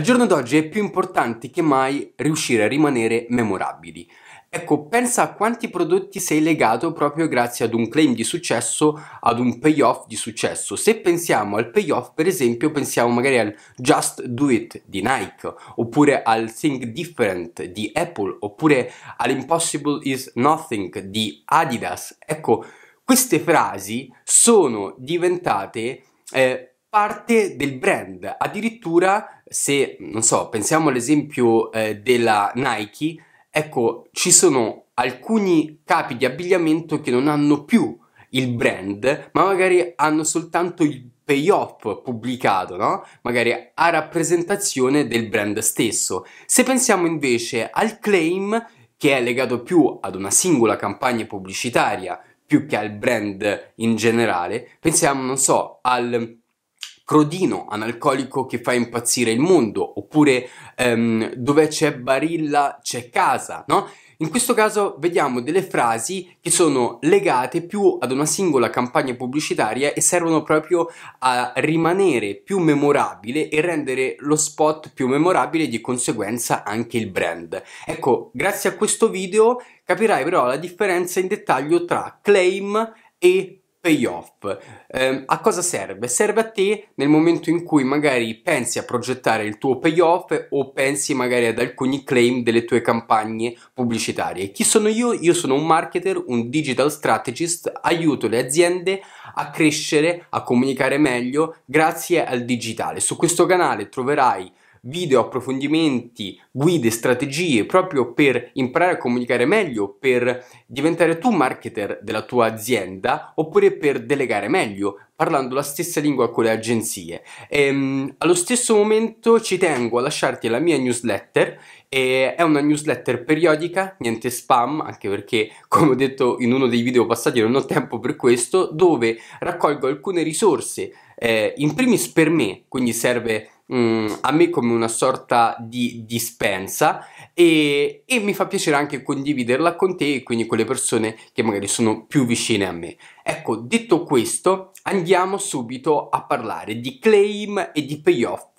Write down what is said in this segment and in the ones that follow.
Al giorno d'oggi è più importante che mai riuscire a rimanere memorabili. Ecco, pensa a quanti prodotti sei legato proprio grazie ad un claim di successo, ad un payoff di successo. Se pensiamo al payoff, per esempio, pensiamo magari al Just Do It di Nike, oppure al Think Different di Apple, oppure all'Impossible is Nothing di Adidas. Ecco, queste frasi sono diventate eh, parte del brand, addirittura se, non so, pensiamo all'esempio eh, della Nike, ecco, ci sono alcuni capi di abbigliamento che non hanno più il brand, ma magari hanno soltanto il payoff pubblicato, no? Magari a rappresentazione del brand stesso. Se pensiamo invece al claim, che è legato più ad una singola campagna pubblicitaria più che al brand in generale, pensiamo, non so, al Crodino, analcolico che fa impazzire il mondo, oppure ehm, dove c'è Barilla c'è casa, no? In questo caso vediamo delle frasi che sono legate più ad una singola campagna pubblicitaria e servono proprio a rimanere più memorabile e rendere lo spot più memorabile e di conseguenza anche il brand. Ecco, grazie a questo video capirai però la differenza in dettaglio tra claim e payoff. Eh, a cosa serve? Serve a te nel momento in cui magari pensi a progettare il tuo payoff o pensi magari ad alcuni claim delle tue campagne pubblicitarie. Chi sono io? Io sono un marketer, un digital strategist, aiuto le aziende a crescere, a comunicare meglio grazie al digitale. Su questo canale troverai video approfondimenti, guide, strategie proprio per imparare a comunicare meglio, per diventare tu marketer della tua azienda oppure per delegare meglio parlando la stessa lingua con le agenzie. E, ehm, allo stesso momento ci tengo a lasciarti la mia newsletter, e è una newsletter periodica, niente spam, anche perché come ho detto in uno dei video passati non ho tempo per questo, dove raccolgo alcune risorse, eh, in primis per me, quindi serve mh, mm, a me come una sorta di dispensa e, e mi fa piacere anche condividerla con te e quindi con le persone che magari sono più vicine a me. Ecco, detto questo, andiamo subito a parlare di claim e di payoff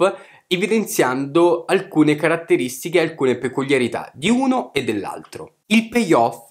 evidenziando alcune caratteristiche alcune peculiarità di uno e dell'altro. Il payoff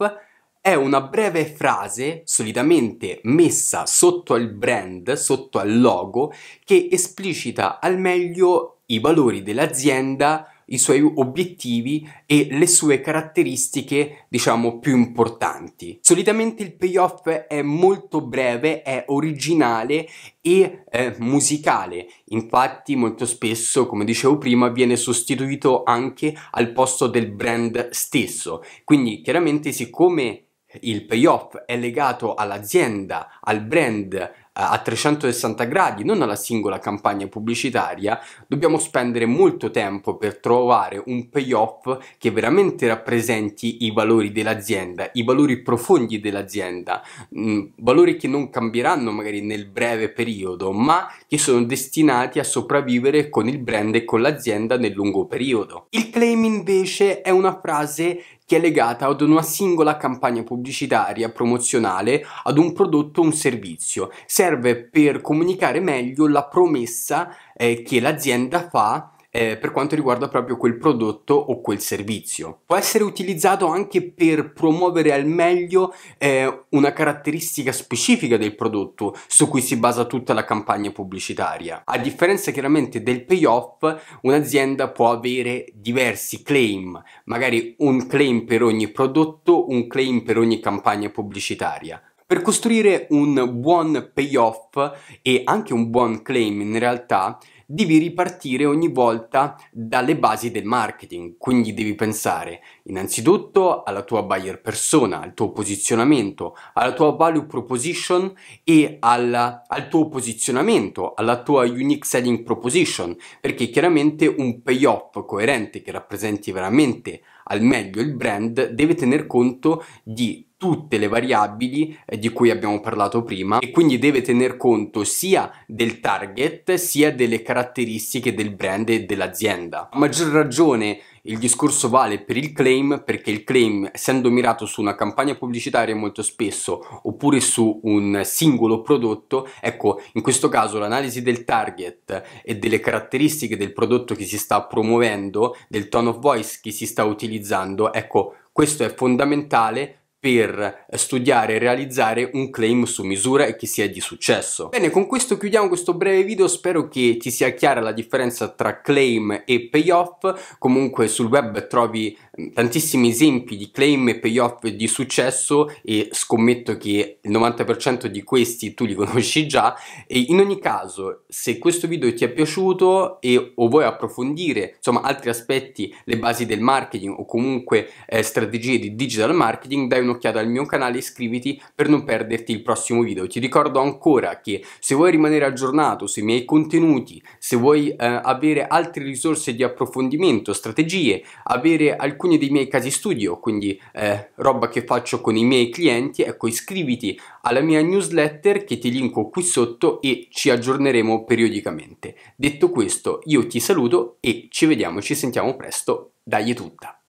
è una breve frase solitamente messa sotto al brand, sotto al logo, che esplicita al meglio i valori dell'azienda, i suoi obiettivi e le sue caratteristiche, diciamo, più importanti. Solitamente il payoff è molto breve, è originale e eh, musicale. Infatti, molto spesso, come dicevo prima, viene sostituito anche al posto del brand stesso. Quindi, chiaramente, siccome il payoff è legato all'azienda, al brand eh, a 360 gradi, non alla singola campagna pubblicitaria, dobbiamo spendere molto tempo per trovare un payoff che veramente rappresenti i valori dell'azienda, i valori profondi dell'azienda, mm, valori che non cambieranno magari nel breve periodo, ma che sono destinati a sopravvivere con il brand e con l'azienda nel lungo periodo. Il claim invece è una frase che è legata ad una singola campagna pubblicitaria promozionale, ad un prodotto o un servizio. Serve per comunicare meglio la promessa eh, che l'azienda fa eh, per quanto riguarda proprio quel prodotto o quel servizio. Può essere utilizzato anche per promuovere al meglio eh, una caratteristica specifica del prodotto su cui si basa tutta la campagna pubblicitaria. A differenza chiaramente del payoff, un'azienda può avere diversi claim, magari un claim per ogni prodotto, un claim per ogni campagna pubblicitaria. Per costruire un buon payoff e anche un buon claim in realtà devi ripartire ogni volta dalle basi del marketing, quindi devi pensare innanzitutto alla tua buyer persona, al tuo posizionamento, alla tua value proposition e alla, al tuo posizionamento, alla tua unique selling proposition, perché chiaramente un payoff coerente che rappresenti veramente al meglio il brand deve tener conto di tutte le variabili eh, di cui abbiamo parlato prima e quindi deve tener conto sia del target sia delle caratteristiche del brand e dell'azienda. A maggior ragione il discorso vale per il claim perché il claim essendo mirato su una campagna pubblicitaria molto spesso oppure su un singolo prodotto, ecco in questo caso l'analisi del target e delle caratteristiche del prodotto che si sta promuovendo, del tone of voice che si sta utilizzando, ecco questo è fondamentale per studiare e realizzare un claim su misura e che sia di successo. Bene, con questo chiudiamo questo breve video, spero che ti sia chiara la differenza tra claim e payoff, comunque sul web trovi tantissimi esempi di claim e payoff di successo e scommetto che il 90% di questi tu li conosci già e in ogni caso se questo video ti è piaciuto e o vuoi approfondire insomma altri aspetti le basi del marketing o comunque eh, strategie di digital marketing dai un'occhiata al mio canale e iscriviti per non perderti il prossimo video ti ricordo ancora che se vuoi rimanere aggiornato sui miei contenuti se vuoi eh, avere altre risorse di approfondimento strategie avere alcuni alcuni dei miei casi studio, quindi eh, roba che faccio con i miei clienti, ecco iscriviti alla mia newsletter che ti linko qui sotto e ci aggiorneremo periodicamente. Detto questo, io ti saluto e ci vediamo, ci sentiamo presto, dagli tutta!